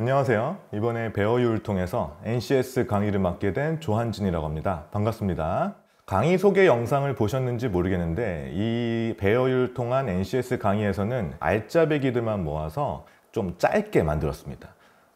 안녕하세요. 이번에 배어율 통해서 NCS 강의를 맡게 된 조한진이라고 합니다. 반갑습니다. 강의 소개 영상을 보셨는지 모르겠는데 이 배어율 통한 NCS 강의에서는 알짜배기들만 모아서 좀 짧게 만들었습니다.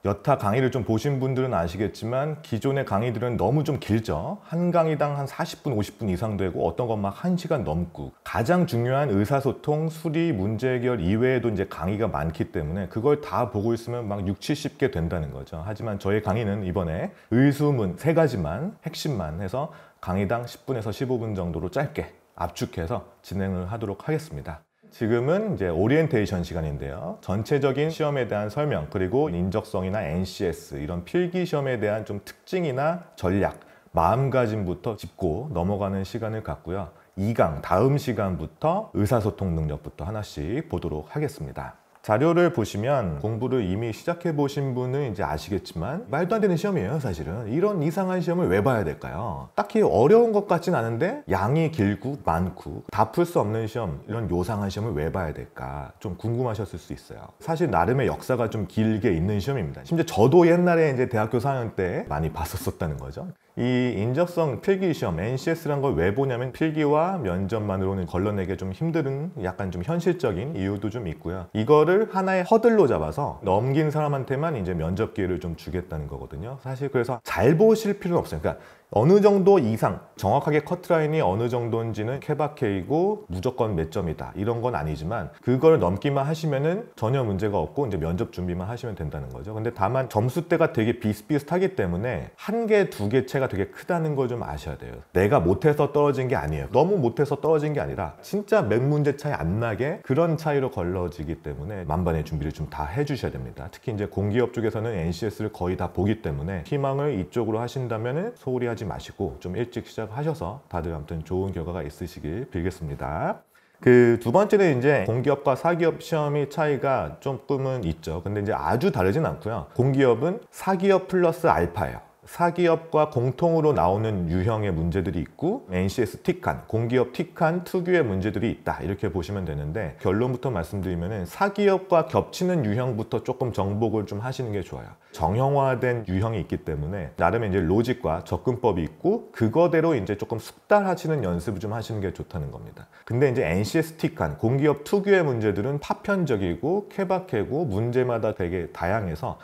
여타 강의를 좀 보신 분들은 아시겠지만 기존의 강의들은 너무 좀 길죠 한 강의당 한 40분 50분 이상 되고 어떤 건 막 1시간 넘고 가장 중요한 의사소통 수리 문제 해결 이외에도 이제 강의가 많기 때문에 그걸 다 보고 있으면 막 6, 70개 된다는 거죠 하지만 저희 강의는 이번에 의수문 세 가지만 핵심만 해서 강의당 10분에서 15분 정도로 짧게 압축해서 진행을 하도록 하겠습니다 지금은 이제 오리엔테이션 시간인데요. 전체적인 시험에 대한 설명 그리고 인적성이나 NCS 이런 필기 시험에 대한 좀 특징이나 전략 마음가짐부터 짚고 넘어가는 시간을 갖고요. 2강 다음 시간부터 의사소통 능력부터 하나씩 보도록 하겠습니다. 자료를 보시면 공부를 이미 시작해 보신 분은 이제 아시겠지만 말도 안 되는 시험이에요 사실은 이런 이상한 시험을 왜 봐야 될까요? 딱히 어려운 것 같진 않은데 양이 길고 많고 다 풀 수 없는 시험 이런 요상한 시험을 왜 봐야 될까 좀 궁금하셨을 수 있어요 사실 나름의 역사가 좀 길게 있는 시험입니다 심지어 저도 옛날에 이제 대학교 4학년 때 많이 봤었었다는 거죠 이 인적성 필기 시험 n c s 는걸 왜 보냐면 필기와 면접만으로는 걸러내기 좀 힘든 약간 좀 현실적인 이유도 좀 있고요. 이거를 하나의 허들로 잡아서 넘긴 사람한테만 이제 면접 기회를 좀 주겠다는 거거든요. 사실 그래서 잘 보실 필요는 없어요. 그러니까 어느 정도 이상 정확하게 커트라인이 어느 정도인지는 케바케이고 무조건 몇 점이다 이런 건 아니지만 그걸 넘기만 하시면은 전혀 문제가 없고 이제 면접 준비만 하시면 된다는 거죠 근데 다만 점수대가 되게 비슷비슷하기 때문에 한 개 두 개 차가 되게 크다는 걸 좀 아셔야 돼요 내가 못해서 떨어진 게 아니에요 너무 못해서 떨어진 게 아니라 진짜 몇 문제 차이 안 나게 그런 차이로 걸러지기 때문에 만반의 준비를 좀 다 해주셔야 됩니다 특히 이제 공기업 쪽에서는 NCS를 거의 다 보기 때문에 희망을 이쪽으로 하신다면 소홀히 하지 포기하지 마시고 좀 일찍 시작하셔서 다들 아무튼 좋은 결과가 있으시길 빌겠습니다. 그 두 번째는 이제 공기업과 사기업 시험이 차이가 조금은 있죠. 근데 이제 아주 다르진 않고요. 공기업은 사기업 플러스 알파예요. 사기업과 공통으로 나오는 유형의 문제들이 있고 NCS 틱한, 공기업 틱한 특유의 문제들이 있다 이렇게 보시면 되는데 결론부터 말씀드리면 사기업과 겹치는 유형부터 조금 정복을 좀 하시는 게 좋아요 정형화된 유형이 있기 때문에 나름의 이제 로직과 접근법이 있고 그거대로 이제 조금 숙달하시는 연습을 좀 하시는 게 좋다는 겁니다 근데 이제 NCS 틱한, 공기업 특유의 문제들은 파편적이고 케바케고 문제마다 되게 다양해서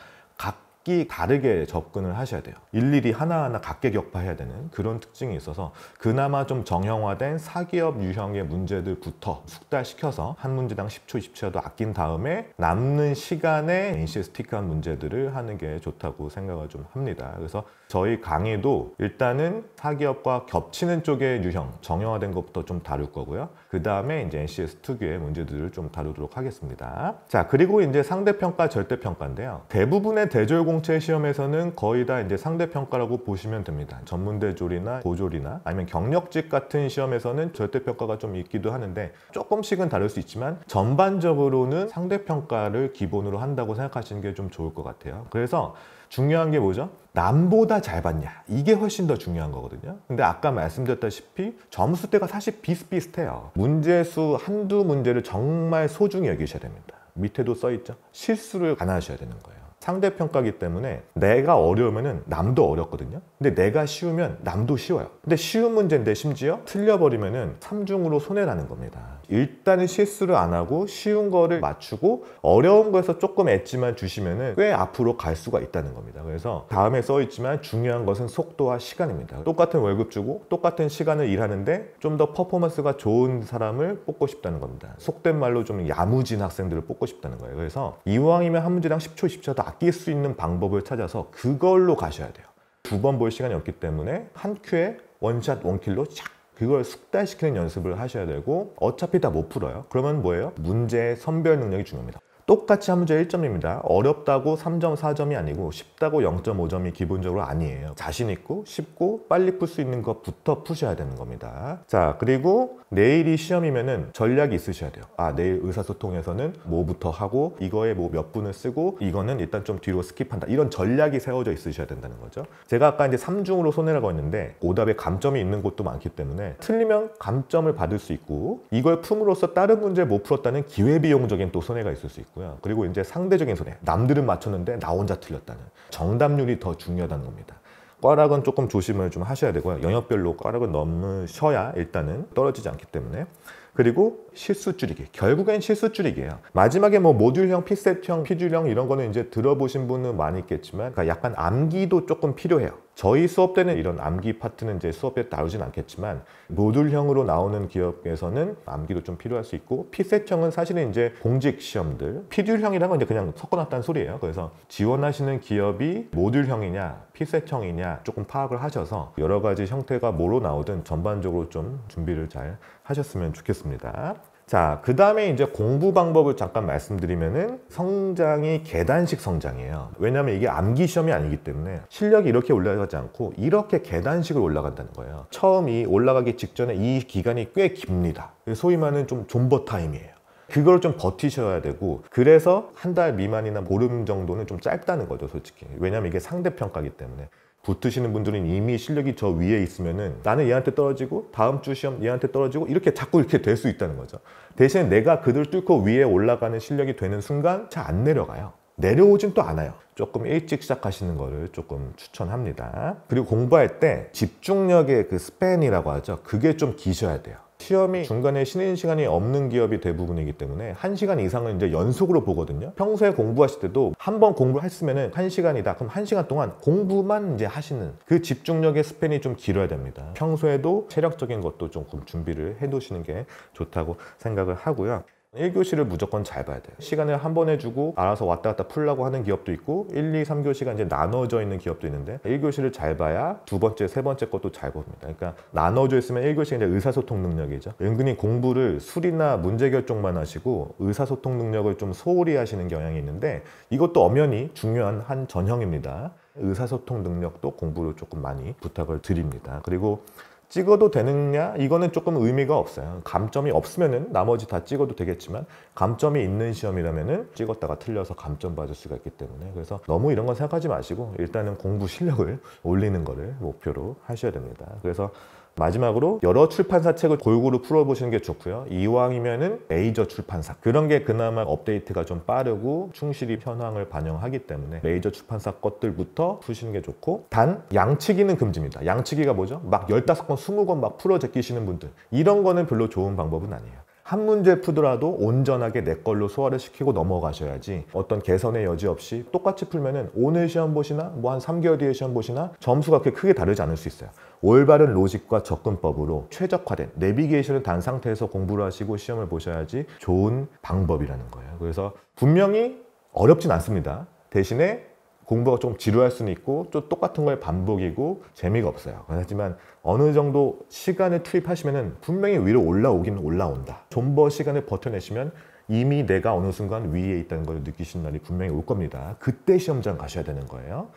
각기 다르게 접근을 하셔야 돼요. 일일이 하나하나 각계격파해야 되는 그런 특징이 있어서 그나마 좀 정형화된 사기업 유형의 문제들부터 숙달시켜서 한 문제당 10초, 20초라도 아낀 다음에 남는 시간에 NC 스티커한 문제들을 하는 게 좋다고 생각을 좀 합니다. 그래서 저희 강의도 일단은 사기업과 겹치는 쪽의 유형, 정형화된 것부터 좀 다룰 거고요. 그 다음에 이제 NCS 특유의 문제들을 좀 다루도록 하겠습니다. 자, 그리고 이제 상대평가, 절대평가인데요. 대부분의 대졸공채 시험에서는 거의 다 이제 상대평가라고 보시면 됩니다. 전문대졸이나 고졸이나 아니면 경력직 같은 시험에서는 절대평가가 좀 있기도 하는데 조금씩은 다를 수 있지만 전반적으로는 상대평가를 기본으로 한다고 생각하시는 게 좀 좋을 것 같아요. 그래서 중요한 게 뭐죠? 남보다 잘 봤냐 이게 훨씬 더 중요한 거거든요 근데 아까 말씀드렸다시피 점수대가 사실 비슷비슷해요 문제수 한두 문제를 정말 소중히 여기셔야 됩니다 밑에도 써있죠 실수를 안 하셔야 되는 거예요 상대평가기 때문에 내가 어려우면 남도 어렵거든요 근데 내가 쉬우면 남도 쉬워요 근데 쉬운 문제인데 심지어 틀려버리면 은 3중으로 손해라는 겁니다 일단은 실수를 안 하고 쉬운 거를 맞추고 어려운 거에서 조금 애지만 주시면 꽤 앞으로 갈 수가 있다는 겁니다. 그래서 다음에 써있지만 중요한 것은 속도와 시간입니다. 똑같은 월급 주고 똑같은 시간을 일하는데 좀 더 퍼포먼스가 좋은 사람을 뽑고 싶다는 겁니다. 속된 말로 좀 야무진 학생들을 뽑고 싶다는 거예요. 그래서 이왕이면 한 문제당 10초, 10초 더 아낄 수 있는 방법을 찾아서 그걸로 가셔야 돼요. 두 번 볼 시간이 없기 때문에 한 큐에 원샷 원킬로 쫙 그걸 숙달시키는 연습을 하셔야 되고 어차피 다 못 풀어요. 그러면 뭐예요? 문제의 선별 능력이 중요합니다. 똑같이 한 문제 1점입니다. 어렵다고 3점, 4점이 아니고 쉽다고 0.5점이 기본적으로 아니에요. 자신 있고 쉽고 빨리 풀 수 있는 것부터 푸셔야 되는 겁니다. 자, 그리고 내일이 시험이면은 전략이 있으셔야 돼요. 아, 내일 의사소통에서는 뭐부터 하고 이거에 뭐 몇 분을 쓰고 이거는 일단 좀 뒤로 스킵한다. 이런 전략이 세워져 있으셔야 된다는 거죠. 제가 아까 이제 3중으로 손해라고 했는데 오답에 감점이 있는 곳도 많기 때문에 틀리면 감점을 받을 수 있고 이걸 품으로써 다른 문제 못 풀었다는 기회비용적인 또 손해가 있을 수 있고 있고요. 그리고 이제 상대적인 손해. 남들은 맞췄는데 나 혼자 틀렸다는. 정답률이 더 중요하다는 겁니다. 꽈락은 조금 조심을 좀 하셔야 되고요. 영역별로 꽈락을 넘으셔야 일단은 떨어지지 않기 때문에. 그리고 실수 줄이기. 결국엔 실수 줄이기예요. 마지막에 뭐 모듈형, 피셋형, 피줄형 이런 거는 이제 들어보신 분은 많이 있겠지만 약간 암기도 조금 필요해요. 저희 수업 때는 이런 암기 파트는 이제 수업에 나오진 않겠지만 모듈형으로 나오는 기업에서는 암기도 좀 필요할 수 있고 피셋형은 사실은 이제 공직 시험들 피듈형이라건 이제 그냥 섞어놨다는 소리예요. 그래서 지원하시는 기업이 모듈형이냐 피셋형이냐 조금 파악을 하셔서 여러 가지 형태가 뭐로 나오든 전반적으로 좀 준비를 잘 하셨으면 좋겠습니다. 자, 그 다음에 이제 공부 방법을 잠깐 말씀드리면은 성장이 계단식 성장이에요. 왜냐면 이게 암기 시험이 아니기 때문에 실력이 이렇게 올라가지 않고 이렇게 계단식으로 올라간다는 거예요. 처음 이 올라가기 직전에 이 기간이 꽤 깁니다. 소위 말하는 좀 존버 타임이에요. 그걸 좀 버티셔야 되고 그래서 한 달 미만이나 보름 정도는 좀 짧다는 거죠 솔직히 왜냐면 이게 상대평가기 때문에 붙으시는 분들은 이미 실력이 저 위에 있으면은 나는 얘한테 떨어지고 다음 주 시험 얘한테 떨어지고 이렇게 자꾸 이렇게 될 수 있다는 거죠. 대신 내가 그들 뚫고 위에 올라가는 실력이 되는 순간 잘 안 내려가요. 내려오진 또 않아요. 조금 일찍 시작하시는 거를 조금 추천합니다. 그리고 공부할 때 집중력의 그 스팬이라고 하죠. 그게 좀 기셔야 돼요. 시험이 중간에 쉬는 시간이 없는 기업이 대부분이기 때문에 1시간 이상은 이제 연속으로 보거든요. 평소에 공부하실 때도 한 번 공부를 했으면 1시간이다. 그럼 1시간 동안 공부만 이제 하시는 그 집중력의 스팬이 좀 길어야 됩니다. 평소에도 체력적인 것도 좀 준비를 해 두시는 게 좋다고 생각을 하고요. 1교시를 무조건 잘 봐야 돼요 시간을 한 번 해주고 알아서 왔다 갔다 풀라고 하는 기업도 있고 1, 2, 3교시가 이제 나눠져 있는 기업도 있는데 1교시를 잘 봐야 두 번째, 세 번째 것도 잘 봅니다 그러니까 나눠져 있으면 1교시가 이제 의사소통 능력이죠 은근히 공부를 수리나 문제 결정만 하시고 의사소통 능력을 좀 소홀히 하시는 경향이 있는데 이것도 엄연히 중요한 한 전형입니다 의사소통 능력도 공부를 조금 많이 부탁을 드립니다 그리고 찍어도 되느냐 이거는 조금 의미가 없어요 감점이 없으면은 나머지 다 찍어도 되겠지만 감점이 있는 시험이라면은 찍었다가 틀려서 감점 받을 수가 있기 때문에 그래서 너무 이런 건 생각하지 마시고 일단은 공부 실력을 올리는 거를 목표로 하셔야 됩니다 그래서 마지막으로 여러 출판사 책을 골고루 풀어보시는 게 좋고요. 이왕이면은 메이저 출판사 그런 게 그나마 업데이트가 좀 빠르고 충실히 현황을 반영하기 때문에 메이저 출판사 것들부터 푸시는 게 좋고 단 양치기는 금지입니다. 양치기가 뭐죠? 막 15권, 20권 막 풀어 제끼시는 분들 이런 거는 별로 좋은 방법은 아니에요. 한 문제 푸더라도 온전하게 내 걸로 소화를 시키고 넘어가셔야지 어떤 개선의 여지 없이 똑같이 풀면은 오늘 시험 보시나 뭐 한 3개월 뒤에 시험 보시나 점수가 그렇게 크게 다르지 않을 수 있어요. 올바른 로직과 접근법으로 최적화된 내비게이션을 단 상태에서 공부를 하시고 시험을 보셔야지 좋은 방법이라는 거예요. 그래서 분명히 어렵진 않습니다. 대신에 공부가 좀 지루할 수는 있고 또 똑같은 걸 반복이고 재미가 없어요. 하지만 어느 정도 시간을 투입하시면 분명히 위로 올라오긴 올라온다. 좀 더 시간을 버텨내시면 이미 내가 어느 순간 위에 있다는 걸 느끼시는 날이 분명히 올 겁니다. 그때 시험장 가셔야 되는 거예요.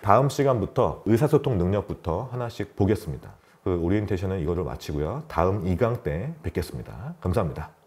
다음 시간부터 의사소통 능력부터 하나씩 보겠습니다. 그 오리엔테이션은 이거를 마치고요. 다음 2강 때 뵙겠습니다. 감사합니다.